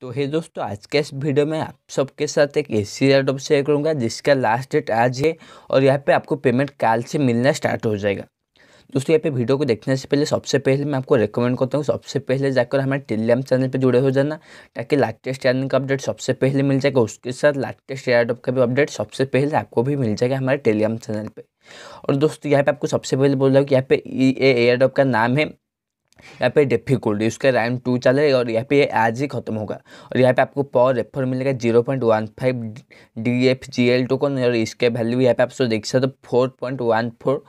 तो हे दोस्तों आज के इस वीडियो में आप सबके साथ एक एसी लैपटॉप शेयर करूंगा जिसका लास्ट डेट आज है और यहाँ पे आपको पेमेंट कल से मिलना स्टार्ट हो जाएगा दोस्तों यहाँ पे वीडियो को देखने से पहले सबसे पहले मैं आपको रेकमेंड करता हूँ सबसे पहले जाकर हमारे टेलीग्राम चैनल पे जुड़े हो जाना ताकि लाटेस्ट एयरनिंग का अपडेट सबसे पहले मिल जाएगा उसके साथ लाटेस्ट एयरडॉप का भी अपडेट सबसे पहले आपको भी मिल जाएगा हमारे टेलीग्राम चैनल पर और दोस्तों यहाँ पे आपको सबसे पहले बोल रहा हूँ कि यहाँ पे ई e एयरडॉप का नाम है यहाँ पे डिफिकल्ट उसका रैम टू है और यहाँ पे आज ही खत्म होगा और यहाँ पे आपको पर रेफर मिलेगा zero point one five D F G L token और इसके वैल्यू यहाँ पे आप सब देख सकते हो four point one four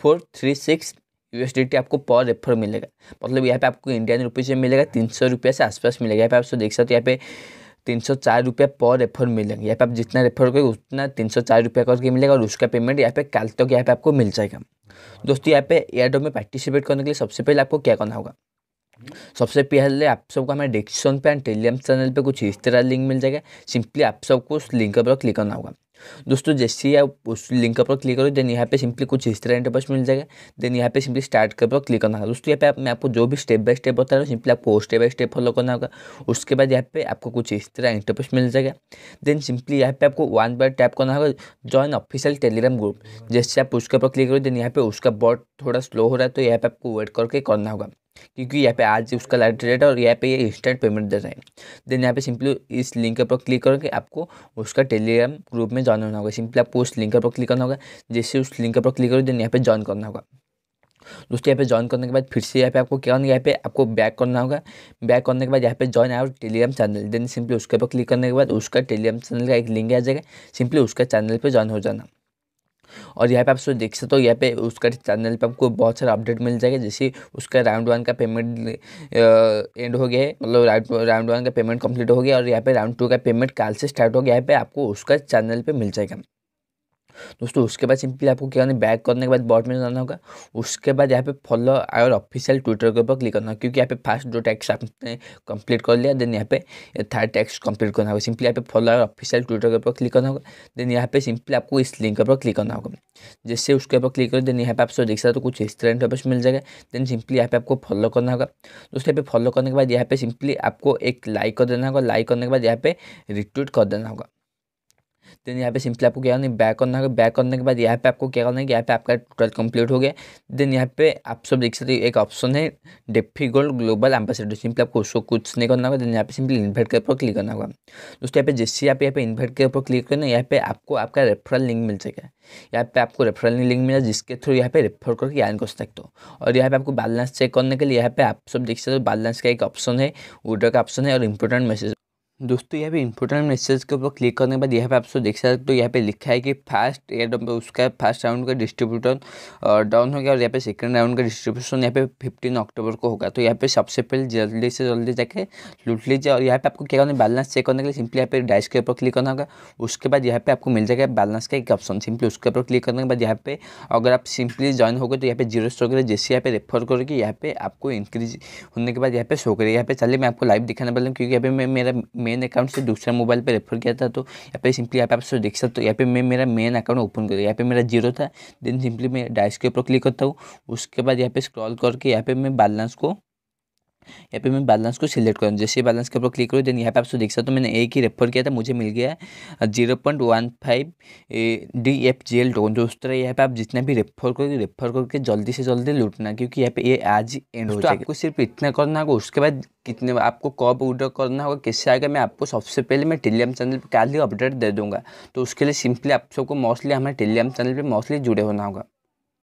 four three six U S D T आपको पर रेफर मिलेगा मतलब यहाँ पे आपको इंडियन रुपीज़ में मिलेगा तीन सौ रुपये से आसपास मिलेगा यहाँ पे आप सब देख सकते हो यहाँ पे तीन सौ चार रुपया पर रेफर मिलेगा यहाँ पे आप जितना रेफर करेंगे उतना तीन सौ चार रुपया करके मिलेगा और उसका पेमेंट यहाँ पे कल तक यहाँ पे आपको मिल जाएगा दोस्तों यहाँ पे एयर में पार्टिसिपेट करने के लिए सबसे पहले आपको क्या करना होगा सबसे पहले आप सबको हमें डिस्क्रिप्शन पे एंड टेलीग्राम चैनल पे कुछ इस तरह लिंक मिल जाएगा सिंपली आप सबको उस लिंक पर क्लिक करना होगा दोस्तों जैसे ही आप उस लिंक पर क्लिक करो देन यहाँ पे सिंपली कुछ इस तरह इंटरफेस मिल जाएगा देन यहाँ पे सिंपली स्टार्ट के पर क्लिक करना होगा दोस्तों यहाँ पे मैं आपको जो भी स्टेप बाय स्टेप बता रहा हूँ सिंपली आपको स्टेप बाय स्टेप फॉलो करना होगा उसके बाद यहाँ पे आपको कुछ इस तरह इंटरफेस मिल जाएगा देन सिंपली यहाँ पे आपको वन बार टैप करना होगा ज्वाइन ऑफिशियल टेलीग्राम ग्रुप जैसे आप उसके ऊपर क्लिक करो देन यहाँ पे उसका बॉट थोड़ा स्लो हो रहा है तो यहाँ पे आपको वेट करके करना होगा क्योंकि यहाँ पे आज उसका लाइट रेट है और यहाँ पे ये इंस्टेंट पेमेंट दे रहे हैं देन यहाँ पे सिंपली इस लिंक पर क्लिक करके आपको उसका टेलीग्राम ग्रुप में ज्वाइन होना होगा सिंपली आपको उस लिंक पर क्लिक करना होगा जैसे उस लिंक पर क्लिक करो देन यहाँ पे ज्वाइन करना होगा दोस्तों यहाँ पे ज्वाइन करने के बाद फिर से यहाँ पे आपको क्या होना यहाँ पे आपको बैक करना होगा बैक करने के बाद यहाँ पे ज्वाइन और टेलीग्राम चैनल देन सिंपली उसके पर क्लिक करने के बाद उसका टेलीग्राम चैनल का एक लिंक आ जाएगा सिंपली उसका चैनल पर ज्वाइन हो जाना और यहाँ पे आप सो देख सकते हो यहाँ पे उसका चैनल पे आपको बहुत सारा अपडेट मिल जाएगा जैसे उसका राउंड वन का पेमेंट एंड हो गया है मतलब राउंड वन का पेमेंट कंप्लीट हो गया और यहाँ पे राउंड टू का पेमेंट कल से स्टार्ट हो गया है पे आपको उसका चैनल पे मिल जाएगा दोस्तों उसके बाद सिंपली आपको क्या करना बैक करने के बाद बॉट में जाना होगा उसके बाद यहाँ पे फॉलो आयर ऑफिशियल ट्विटर के ऊपर क्लिक करना होगा क्योंकि यहाँ पे फर्स्ट जो टैक्स आपने कंप्लीट कर लिया देन यहाँ पे थर्ड टैक्स कंप्लीट करना होगा सिंपली यहाँ पे फॉलो आयर ऑफिशियल ट्विटर के ऊपर क्लिक करना होगा देन यहाँ पे सिंपली आपको इस लिंक के ऊपर क्लिक करना होगा जैसे उसके ऊपर क्लिक करो देन यहाँ पे आपसे देख सकते हो कुछ इस तरह इंटरपेस मिल जाएगा देन सिंपली यहाँ पे आपको फॉलो करना होगा दोस्तों यहाँ पे फॉलो करने के बाद यहाँ पे सिंपली आपको एक लाइक कर देना होगा लाइक करने के बाद यहाँ पे रिट्वीट कर देना होगा देन यहाँ पे सिंपली आपको क्या करना है बैक करना होगा बैक करने के बाद यहाँ पे आपको क्या करना है कि यहाँ पे आपका टोटल कंप्लीट हो गया देन यहाँ पे आप सब देख सकते एक ऑप्शन है DeFi gold global ambassador simply आपको उसको कुछ नहीं करना होगा देन यहाँ पे सिंपली इन्वाइट के ऊपर क्लिक करना होगा दोस्तों यहाँ पे जैसे आप यहाँ पे इन्वर्ट के ऊपर क्लिक करना यहाँ पे आपको आपका रेफरल लिंक मिल जाएगा यहाँ पे आपको रेफरल लिंक मिला जिसके थ्रू यहाँ पे रेफर करके अर्न कर सकते हो और यहाँ पे आपको बैलेंस चेक करने के लिए यहाँ पे आप सब देख सकते हो बैलेंस का एक ऑप्शन है ऑर्डर का ऑप्शन है और इंपोर्टेंट मैसेज दोस्तों यहाँ पे इंपोर्टेंट मैसेज के ऊपर क्लिक करने के बाद यहाँ पे आप सब देख सकते हो तो यहाँ पे लिखा है कि फर्स्ट एयर उसका फर्स्ट राउंड का डिस्ट्रीब्यूटर डाउन हो गया और यहाँ पे सेकंड राउंड का डिस्ट्रीब्यूशन यहाँ पे फिफ्टीन अक्टूबर को होगा तो यहाँ पे सबसे पहले जल्दी से जल्दी जाके लूट लीजिए और यहाँ पे आपको क्या करना बैलेंस चेक करने के लिए सिंपली यहाँ पे डैश के ऊपर क्लिक करना होगा उसके बाद यहाँ पे आपको मिल जाएगा बैलेंस का एक ऑप्शन सिंपली उसके ऊपर क्लिक करने के बाद यहाँ पे अगर आप सिंपली ज्वाइन हो गए तो यहाँ पे जीरो स्टोर करें जैसे यहाँ पे रेफर करोगे यहाँ पे आपको इंक्रीज होने के बाद यहाँ पे शो करेगा यहाँ पे चलिए मैं आपको लाइव दिखाने वाला हूँ क्योंकि यहाँ पे मैं मेरा मेन अकाउंट से दूसरा मोबाइल पर रेफर किया था तो यहाँ पे सिंपली यहाँ पे आप सब देख सकते हो यहाँ पे मैं मेरा मेन अकाउंट ओपन कर यहाँ पे मेरा जीरो था देन सिंपली मैं डाइस के ऊपर क्लिक करता हूँ उसके बाद यहाँ पे स्क्रॉल करके यहाँ पे मैं बैलेंस को यहाँ पे मैं बैलेंस को सिलेक्ट करूँ जैसे बैलेंस के ऊपर क्लिक करूँ देन यहाँ पे आप देख सकते हो तो मैंने एक ही रेफर किया था मुझे मिल गया zero point one five D F G L token तो उस तरह यहाँ पे आप जितना भी रेफर करोगे रेफर करके जल्दी से जल्दी लूटना क्योंकि यहाँ पे ये आज एंड हो तो जाएगा आपको सिर्फ इतना करना होगा उसके बाद कितने आपको कब ऑर्डर करना होगा किससे आएगा मैं आपको सबसे पहले मैं टेलीग्राम चैनल पर कल ही अपडेट दे दूँगा तो उसके लिए सिंपली आप सबको मोस्टली हमारे टेलीग्राम चैनल पर मोस्टली जुड़े होना होगा